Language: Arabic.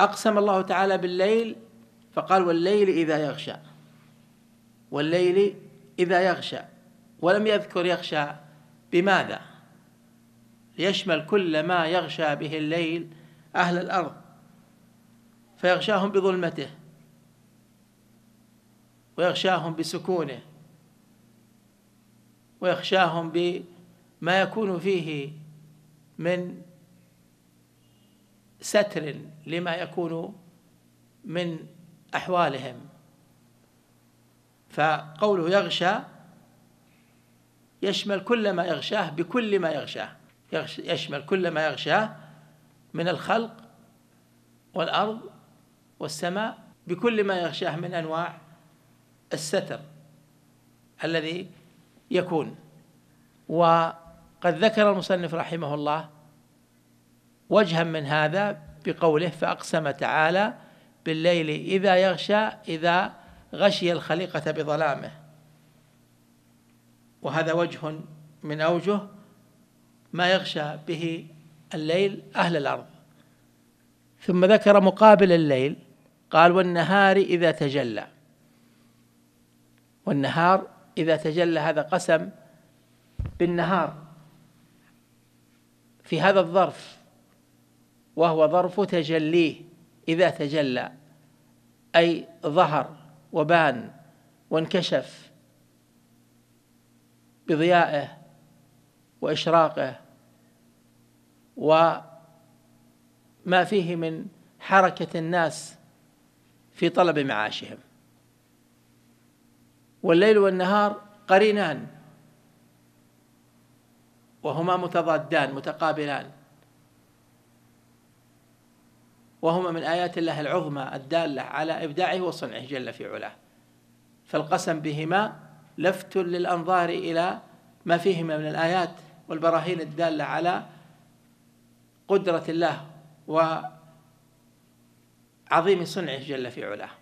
أقسم الله تعالى بالليل فقال والليل إذا يغشى والليل إذا يغشى ولم يذكر يغشى بماذا يشمل كل ما يغشى به الليل أهل الأرض فيغشاهم بظلمته ويغشاهم بسكونه ويخشاهم بما يكون فيه من ستر لما يكون من أحوالهم فقوله يغشى يشمل كل ما يغشاه بكل ما يغشاه يشمل كل ما يغشاه من الخلق والأرض والسماء بكل ما يغشاه من أنواع الستر الذي يكون وقد ذكر المصنف رحمه الله وجها من هذا بقوله فأقسم تعالى بالليل إذا يغشى إذا غشي الخليقة بظلامه وهذا وجه من أوجه ما يغشى به الليل أهل الأرض ثم ذكر مقابل الليل قال والنهار إذا تجلى والنهار إذا تجلى هذا قسم بالنهار في هذا الظرف وهو ظرف تجليه إذا تجلى أي ظهر وبان وانكشف بضيائه وإشراقه وما فيه من حركة الناس في طلب معاشهم والليل والنهار قرينان وهما متضادان متقابلان وهما من آيات الله العظمى الدالة على إبداعه وصنعه جل في علاه فالقسم بهما لفت للأنظار إلى ما فيهما من الآيات والبراهين الدالة على قدرة الله وعظيم صنعه جل في علاه